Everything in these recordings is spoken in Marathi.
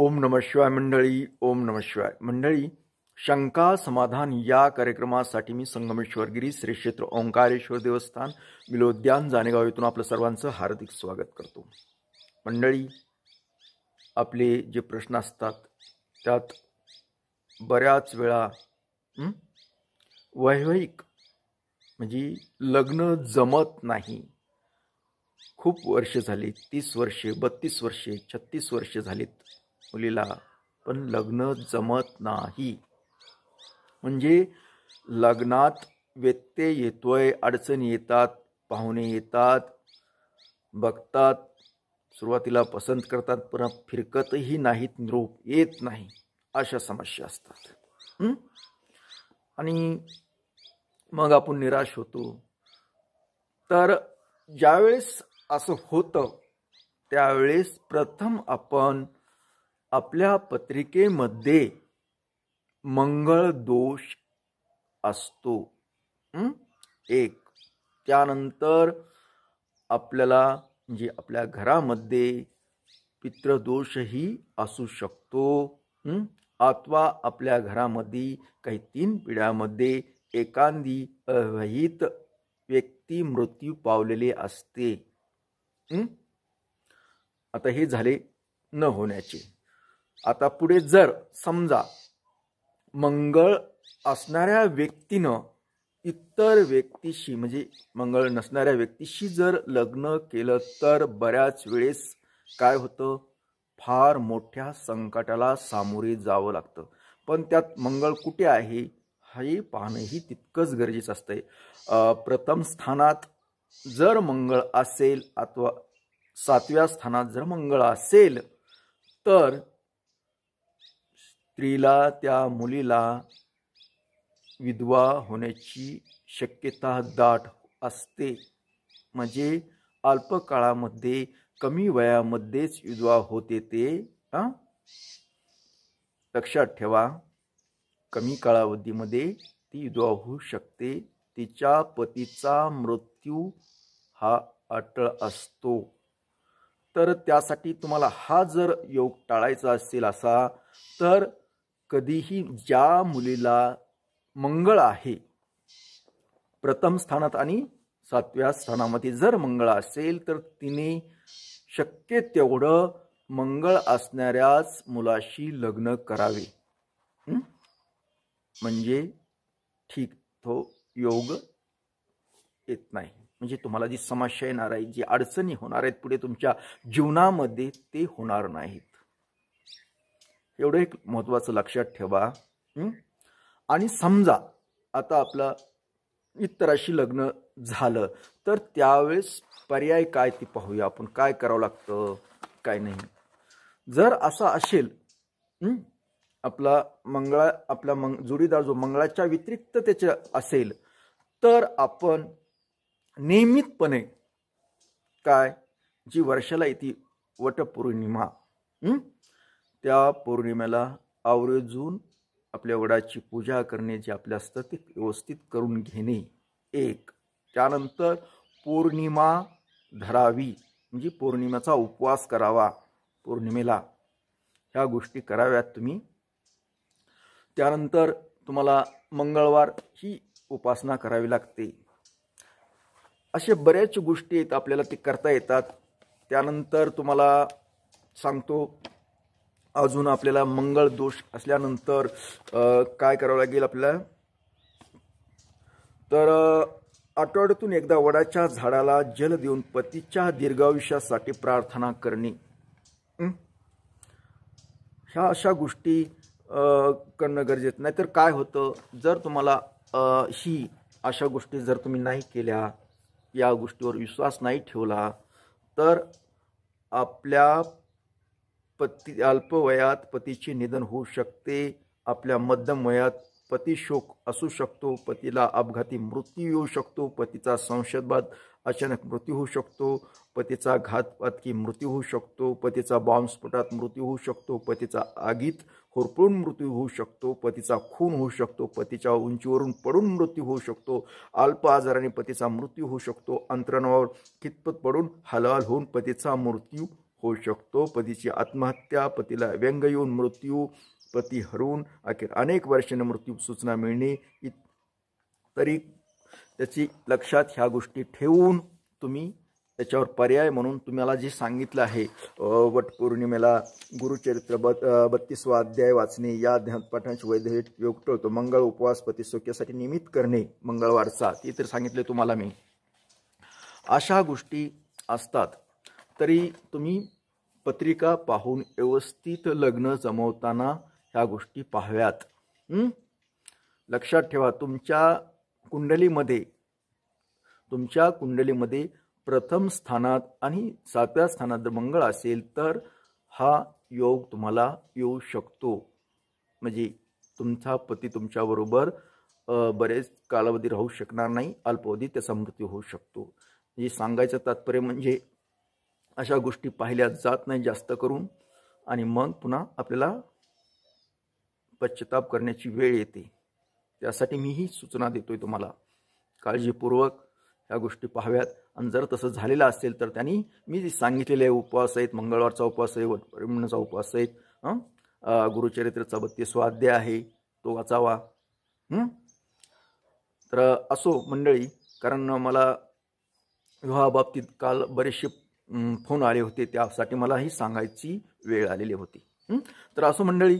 ओम नम शिवाय मंडळी ओम नम शिवाय मंडळी शंका समाधान या कार्यक्रमासाठी मी संगमेश्वरगिरी श्री क्षेत्र ओंकारेश्वर देवस्थान विलोद्यान जानेगाव येथून आपलं सर्वांचं हार्दिक स्वागत करतो मंडळी आपले जे प्रश्न असतात त्यात बऱ्याच वेळा वैवाहिक म्हणजे लग्न जमत नाही खूप वर्ष झाली तीस वर्षे बत्तीस वर्षे छत्तीस वर्षे झालीत मुलीला पण लग्न जमत नाही म्हणजे लग्नात व्यत्यय येतोय अडचणी येतात पाहुणे येतात बघतात सुरुवातीला पसंत करतात पण फिरकतही नाहीत निरोप येत नाही अशा समस्या असतात आणि मग आपण निराश होतो तर ज्यावेळेस असं होतं त्यावेळेस प्रथम आपण आपल्या पत्रिकेमध्ये मंगळ दोष असतो एक त्यानंतर आपल्याला म्हणजे आपल्या घरामध्ये पितृदोषही असू शकतो अथवा आपल्या घरामध्ये काही तीन पिढ्यामध्ये एखादी अवहित व्यक्ती मृत्यू पावलेली असते आता हे झाले न होण्याचे आता पुढे जर समजा मंगळ असणाऱ्या व्यक्तीनं इतर व्यक्तीशी म्हणजे मंगळ नसणाऱ्या व्यक्तीशी जर लग्न केलं तर बऱ्याच वेळेस काय होतं फार मोठ्या संकटाला सामोरे जावं लागतं पण त्यात मंगळ कुठे आहे हे पाहणंही तितकंच गरजेचं असतंय प्रथम स्थानात जर मंगळ असेल अथवा सातव्या स्थानात जर मंगळ असेल तर स्त्रीला त्या मुलीला विधवा होण्याची शक्यता दाट असते म्हणजे अल्पकाळामध्ये कमी वयामध्येच विधवा होते ते हा लक्षात ठेवा कमी कालावधीमध्ये ती विधवा होऊ शकते तिच्या पतीचा मृत्यू हा अटळ असतो तर त्यासाठी तुम्हाला हा जर योग टाळायचा असेल असा तर कधीही ज्या मुलीला मंगळ आहे प्रथम स्थानात आणि सातव्या स्थानामध्ये जर मंगळ असेल तर तिने शक्य तेवढं मंगळ असणाऱ्याच मुलाशी लग्न करावे म्हणजे ठीक तो योग येत नाही म्हणजे तुम्हाला जी समस्या येणार आहे जी अडचणी होणार आहेत पुढे तुमच्या जीवनामध्ये ते होणार नाहीत एवढं एक महत्त्वाचं लक्षात ठेवा आणि समजा आता आपला इतराशी लग्न झालं तर त्यावेळेस पर्याय काय ते पाहूया आपण काय करावं लागतं काय नाही जर असा असेल आपला मंगळा आपला मंग जोडीदार जो मंगळाच्या व्यतिरिक्त त्याच्या असेल तर आपण नियमितपणे काय जी वर्षाला येते वटपौर्णिमा त्या पौर्णिमेला आवर्जून आपल्या वडाची पूजा करणे जे आपल्या असतं ते व्यवस्थित करून घेणे एक त्यानंतर पौर्णिमा धरावी म्हणजे पौर्णिमेचा उपवास करावा पौर्णिमेला ह्या गोष्टी कराव्यात तुम्ही त्यानंतर तुम्हाला मंगळवार ही उपासना करावी लागते असे बऱ्याच गोष्टी आहेत आपल्याला ते करता येतात त्यानंतर तुम्हाला सांगतो अजून आपल्याला मंगळ दोष असल्यानंतर काय करावं लागेल आपल्याला तर आठवड्यातून एकदा वडाच्या झाडाला जल देऊन पतीच्या दीर्घायुष्यासाठी प्रार्थना करणे ह्या अशा गोष्टी करणं गरजेचं नाहीतर काय होतं जर तुम्हाला ही अशा गोष्टी जर तुम्ही नाही केल्या या गोष्टीवर विश्वास नाही ठेवला तर आपल्या पती अल्पवयात पतीचे निधन होऊ शकते आपल्या मध्यम वयात पती शोक असू शकतो पतीला अपघाती मृत्यू येऊ शकतो पतीचा संशयबाद अचानक मृत्यू होऊ शकतो पतीचा घातपातकी मृत्यू होऊ शकतो पतीचा बॉम्बस्फोटात मृत्यू होऊ शकतो पतीचा आगीत होरपळून मृत्यू होऊ शकतो पतीचा खून होऊ शकतो पतीच्या उंचीवरून पडून मृत्यू होऊ शकतो अल्प आजाराने पतीचा मृत्यू होऊ शकतो अंतरणावर कितपत पडून हलाल होऊन पतीचा मृत्यू होऊ शकतो पतीची आत्महत्या पतीला व्यंग येऊन मृत्यू पती हरवून अखेर अनेक वर्षाने मृत्यू सूचना मिळणे इत तरी त्याची लक्षात ह्या गोष्टी ठेवून तुम्ही त्याच्यावर पर्याय म्हणून तुम्हाला जे सांगितलं आहे वटपौर्णिमेला गुरुचरित्र ब बत्तीसवा अध्याय वाचणे या ध्यानपाठांची वैद्य योग ठेवतो मंगळ उपवास सुख्यासाठी निमित्त करणे मंगळवारचा ते तर सांगितले तुम्हाला मी अशा गोष्टी असतात तरी तुम्ही पत्रिका पाहून व्यवस्थित लग्न जमवताना ह्या गोष्टी पाहाव्यात लक्षात ठेवा तुमच्या कुंडलीमध्ये तुमच्या कुंडलीमध्ये प्रथम स्थानात आणि सातव्या स्थानात जर मंगळ असेल तर हा योग तुम्हाला येऊ शकतो म्हणजे तुमचा पती तुमच्याबरोबर बरेच कालावधी राहू शकणार नाही अल्पावधी त्याचा मृत्यू होऊ शकतो म्हणजे सांगायचं तात्पर्य म्हणजे अशा गोष्टी पाहिल्या जात नाही जास्त करून आणि मग पुन्हा आपल्याला पश्चाताप करण्याची वेळ येते त्यासाठी मीही सूचना देतोय तुम्हाला काळजीपूर्वक ह्या गोष्टी पाहाव्यात आणि जर तसं झालेलं असेल तर त्यांनी मी जे सांगितलेले उपवास आहेत मंगळवारचा उपवास आहे वटपौर्णिमेचा उपवास आहेत गुरुचरित्राचा स्वाध्याय आहे तो वाचावा तर असो मंडळी कारण मला विवाहाबाबतीत काल बरेचसे फोन आले होते त्यासाठी मला ही सांगायची वेळ आलेली होती तर असो मंडळी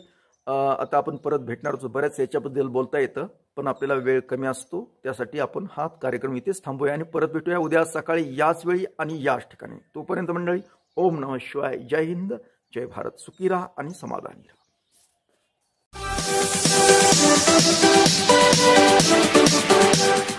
आता आपण परत भेटणार होतो बऱ्याच याच्याबद्दल बोलता येतं पण आपल्याला वेळ कमी असतो त्यासाठी आपण हा कार्यक्रम इथेच थांबूया आणि परत भेटूया उद्या सकाळी याच वेळी आणि याच ठिकाणी तोपर्यंत मंडळी ओम नम शिवाय जय हिंद जय भारत सुखी राहा आणि समाधानी राहा